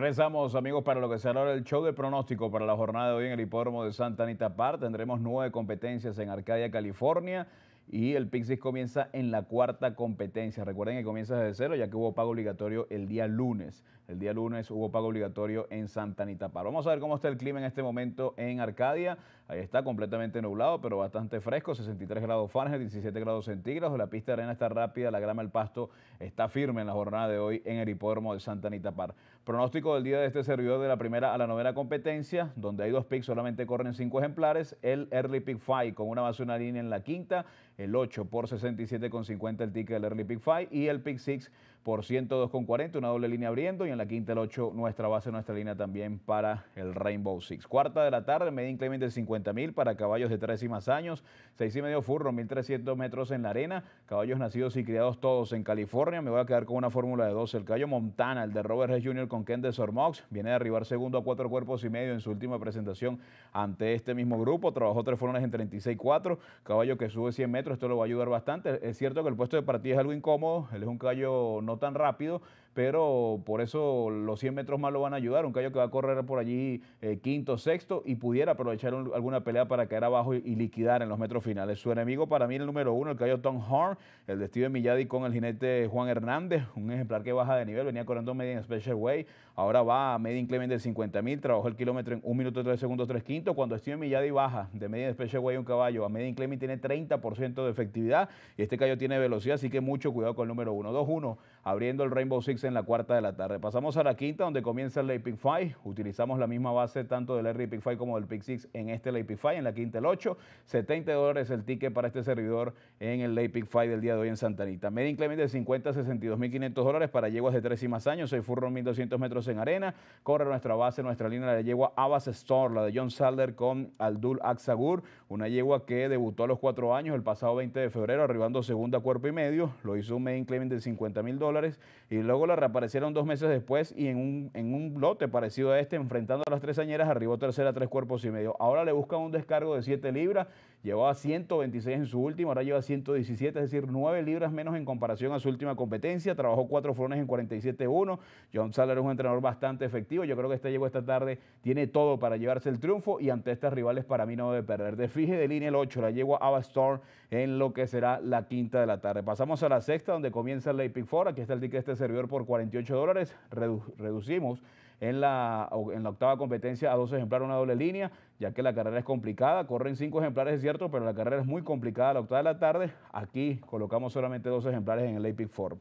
Regresamos, amigos, para lo que será ahora el show de pronóstico para la jornada de hoy en el hipódromo de Santa Anita Park. Tendremos nueve competencias en Arcadia, California. Y el Pixis comienza en la cuarta competencia. Recuerden que comienza desde cero, ya que hubo pago obligatorio el día lunes. El día lunes hubo pago obligatorio en Santa Anita Par. Vamos a ver cómo está el clima en este momento en Arcadia. Ahí está completamente nublado, pero bastante fresco, 63 grados Fahrenheit, 17 grados centígrados. La pista de arena está rápida, la grama, el pasto está firme en la jornada de hoy en el hipódromo de Santa Anita Par. Pronóstico del día de este servidor de la primera a la novena competencia, donde hay dos picks, solamente corren cinco ejemplares. El Early Pick 5 con una base una línea en la quinta, el 8 por 67,50 el ticket del Early Pick 5 y el Pick 6 por 102,40, una doble línea abriendo y en la quinta el 8 nuestra base, nuestra línea también para el Rainbow Six. Cuarta de la tarde, media inclemente de 50.000 mil para caballos de tres y más años, seis y medio furro, 1300 metros en la arena, caballos nacidos y criados todos en California. Me voy a quedar con una fórmula de 12. El caballo Montana, el de Robert Hess Jr. con Ken de Sormox, viene a arribar segundo a cuatro cuerpos y medio en su última presentación ante este mismo grupo. Trabajó tres fórmulas en 36-4, caballo que sube 100 metros, esto lo va a ayudar bastante. Es cierto que el puesto de partida es algo incómodo, él es un caballo no tan rápido, pero por eso los 100 metros más lo van a ayudar. Un callo que va a correr por allí eh, quinto, sexto y pudiera aprovechar alguna pelea para caer abajo y, liquidar en los metros finales. Su enemigo para mí el número uno, el callo Tom Horn, el de Steven Milladi con el jinete Juan Hernández, un ejemplar que baja de nivel, venía corriendo media en Special Way, ahora va a media clement del 50 mil, trabajó el kilómetro en 1 minuto 3 segundos 3 quinto. Cuando Steven Milladi baja de media Special Way un caballo a media clement tiene 30% de efectividad y este callo tiene velocidad, así que mucho cuidado con el número uno. 2-1, abriendo el Rainbow Six en la cuarta de la tarde. Pasamos a la quinta, donde comienza el late Five. Utilizamos la misma base tanto del Leaping Five como del pick 6 en este late Five, en la quinta el 8. 70 dólares el ticket para este servidor en el late Five del día de hoy en Santanita. Media Clemen de 50 a 62.500 dólares para yeguas de 3 y más años. Soy Furro 1.200 metros en arena. Corre nuestra base, nuestra línea de yegua Abbas Store, la de John Salder con Aldul Aksagur. Una yegua que debutó a los cuatro años el pasado 20 de febrero, arribando segunda cuerpo y medio. Lo hizo un media de 50 mil dólares y luego la reaparecieron dos meses después y en un, en un lote parecido a este, enfrentando a las tres añeras, arribó tercera a tres cuerpos y medio. Ahora le buscan un descargo de 7 libras, llevaba 126 en su última, ahora lleva 117, es decir, nueve libras menos en comparación a su última competencia. Trabajó cuatro frones en 47-1. John saler es un entrenador bastante efectivo. Yo creo que este llegó esta tarde, tiene todo para llevarse el triunfo y ante estas rivales para mí no debe perder. De fije de línea el 8, la a storm en lo que será la quinta de la tarde. Pasamos a la sexta, donde comienza el Leipzig Four. Aquí está el ticket de este servidor por 48 dólares. reducimos en la, en la octava competencia a dos ejemplares, una doble línea, ya que la carrera es complicada. Corren cinco ejemplares, es cierto, pero la carrera es muy complicada a la octava de la tarde. Aquí colocamos solamente dos ejemplares en el APIC Form.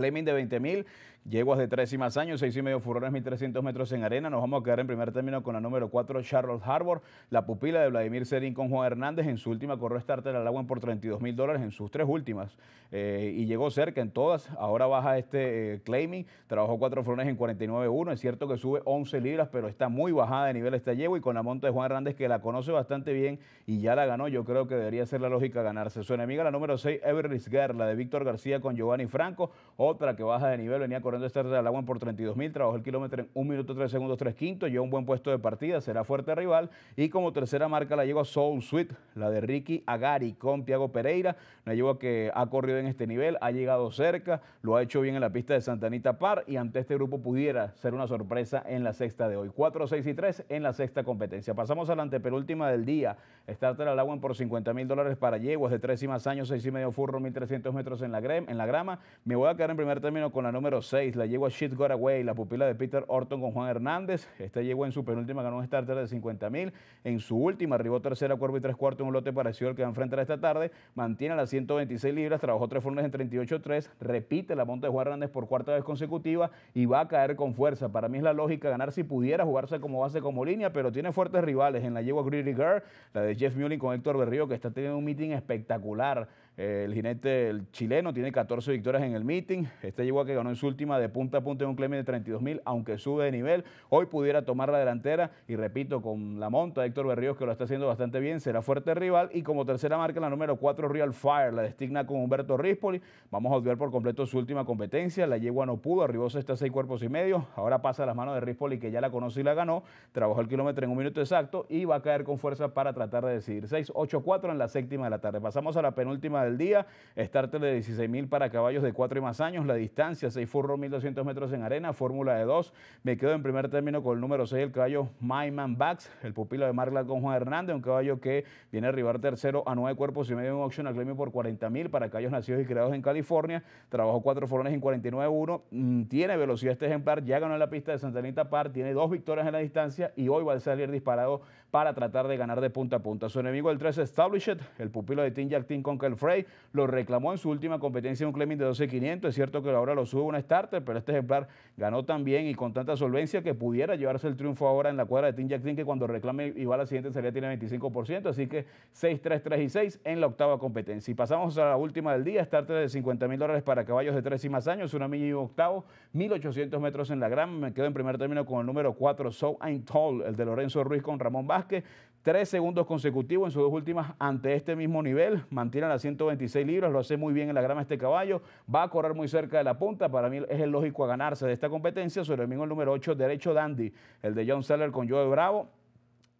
Claiming de 20 20.000, yeguas de tres y más años, 6 y medio furones, 1.300 metros en arena. Nos vamos a quedar en primer término con la número 4, Charlotte Harbor, la pupila de Vladimir Serín con Juan Hernández. En su última corrió esta starter al agua por 32 mil dólares en sus tres últimas eh, y llegó cerca en todas. Ahora baja este eh, claiming, trabajó 4 furones en 49.1. Es cierto que sube 11 libras, pero está muy bajada de nivel esta yegua y con la monta de Juan Hernández que la conoce bastante bien y ya la ganó. Yo creo que debería ser la lógica ganarse. Su enemiga, la número 6, Everly Girl, la de Víctor García con Giovanni Franco otra que baja de nivel, venía corriendo estar al agua por 32 mil, trabajó el kilómetro en 1 minuto 3 segundos 3 quintos, lleva un buen puesto de partida, será fuerte rival y como tercera marca la a Soul Sweet, la de Ricky Agari con Tiago Pereira, una yegua que ha corrido en este nivel, ha llegado cerca, lo ha hecho bien en la pista de Santanita Par y ante este grupo pudiera ser una sorpresa en la sexta de hoy. 4, 6 y 3 en la sexta competencia. Pasamos a la antepenúltima del día, Starter al agua por 50 mil dólares para yeguas de 3 y más años, 6 y medio furro, 1300 metros en la, en la grama. Me voy a quedar en primer término con la número 6, la yegua Shit Got Away, la pupila de Peter Orton con Juan Hernández. Esta llegó en su penúltima ganó un starter de 50 mil. En su última arribó tercera, cuerpo y tres cuartos en un lote parecido al que va a enfrentar esta tarde. Mantiene las 126 libras, trabajó tres formas en 38-3, repite la monta de Juan Hernández por cuarta vez consecutiva y va a caer con fuerza. Para mí es la lógica ganar si pudiera jugarse como base, como línea, pero tiene fuertes rivales en la yegua Greedy Girl, la de Jeff Mullin con Héctor Berrío, que está teniendo un meeting espectacular el jinete chileno tiene 14 victorias en el meeting. Este Yegua que ganó en su última de punta a punta en un clemen de 32 mil, aunque sube de nivel. Hoy pudiera tomar la delantera y repito, con la monta Héctor Berríos, que lo está haciendo bastante bien, será fuerte rival. Y como tercera marca, la número 4, Real Fire, la destina con Humberto Rispoli. Vamos a olvidar por completo su última competencia. La yegua no pudo, arribó está 6 cuerpos y medio. Ahora pasa a las manos de Rispoli, que ya la conoce y la ganó. Trabajó el kilómetro en un minuto exacto y va a caer con fuerza para tratar de decidir. 6-8-4 en la séptima de la tarde. Pasamos a la penúltima del día, starter de 16.000 para caballos de 4 y más años, la distancia 6 furro 1.200 metros en arena, fórmula de 2, me quedo en primer término con el número 6, el caballo Myman Bax, el pupilo de Marla con Juan Hernández, un caballo que viene a arribar tercero a nueve cuerpos y medio en auction al gremio por 40.000 para caballos nacidos y creados en California, trabajó 4 forones en 49.1, mm, tiene velocidad este ejemplar, ya ganó en la pista de Santa Anita Par, tiene dos victorias en la distancia y hoy va a salir disparado para tratar de ganar de punta a punta. Su enemigo el 3 Established, el pupilo de Tim Jack Team con Kelfred, lo reclamó en su última competencia un clemens de 12.500. Es cierto que ahora lo sube una starter, pero este ejemplar ganó también y con tanta solvencia que pudiera llevarse el triunfo ahora en la cuadra de Tim Jackson, que cuando reclame igual la siguiente salida tiene 25%. Así que 6, 3, 3 y 6 en la octava competencia. Y pasamos a la última del día, starter de 50 mil dólares para caballos de 3 y más años, una milla y octavo, 1800 metros en la gran, Me quedo en primer término con el número 4, So I'm Tall, el de Lorenzo Ruiz con Ramón Vázquez tres segundos consecutivos en sus dos últimas ante este mismo nivel. Mantiene las 126 libras, lo hace muy bien en la grama este caballo. Va a correr muy cerca de la punta. Para mí es el lógico a ganarse de esta competencia. Sobre el mismo el número 8, Derecho Dandy, el de John Seller con Joe Bravo.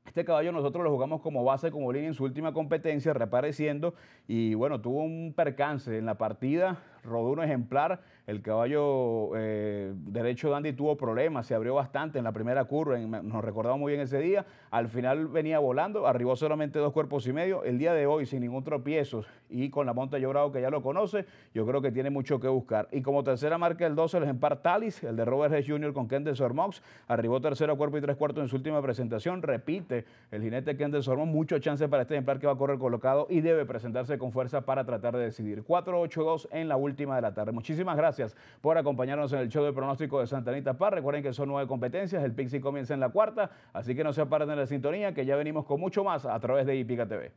Este caballo nosotros lo jugamos como base, como línea en su última competencia, reapareciendo. Y bueno, tuvo un percance en la partida, rodó un ejemplar el caballo eh, derecho de Andy tuvo problemas, se abrió bastante en la primera curva, nos recordamos muy bien ese día. Al final venía volando, arribó solamente dos cuerpos y medio. El día de hoy, sin ningún tropiezo y con la monta Llorado que ya lo conoce, yo creo que tiene mucho que buscar. Y como tercera marca el 12, el ejemplar Talis, el de Robert Hess Jr. con Kendall Sormox, arribó tercero cuerpo y tres cuartos en su última presentación. Repite el jinete Kendall Sormox, mucho chance para este ejemplar que va a correr colocado y debe presentarse con fuerza para tratar de decidir. 4-8-2 en la última de la tarde. Muchísimas gracias por acompañarnos en el show de pronóstico de Santa Anita Par. Recuerden que son nueve competencias, el Pixi comienza en la cuarta, así que no se aparten de la sintonía, que ya venimos con mucho más a través de Ipica TV.